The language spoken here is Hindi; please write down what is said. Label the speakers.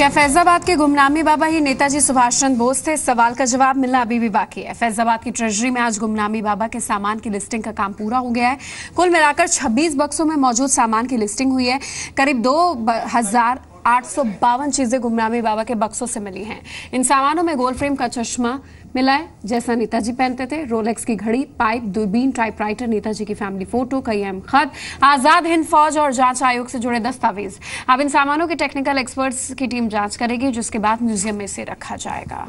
Speaker 1: क्या फैजाबाद के गुमनामी बाबा ही नेताजी सुभाष चंद्र बोस थे सवाल का जवाब मिलना अभी भी बाकी है फैजाबाद की ट्रेजरी में आज गुमनामी बाबा के सामान की लिस्टिंग का काम पूरा हो गया है कुल मिलाकर 26 बक्सों में मौजूद सामान की लिस्टिंग हुई है करीब दो हजार आठ चीजें गुमनामी बाबा के बक्सों से मिली हैं इन सामानों में गोल्ड फ्रेम का चश्मा मिला है जैसा नेताजी पहनते थे रोलेक्स की घड़ी पाइप दूरबीन टाइपराइटर नेताजी की फैमिली फोटो कई अहम खत आजाद हिंद फौज और जांच आयोग से जुड़े दस्तावेज अब इन सामानों के टेक्निकल एक्सपर्ट्स की टीम जांच करेगी जिसके बाद म्यूजियम में इसे रखा जाएगा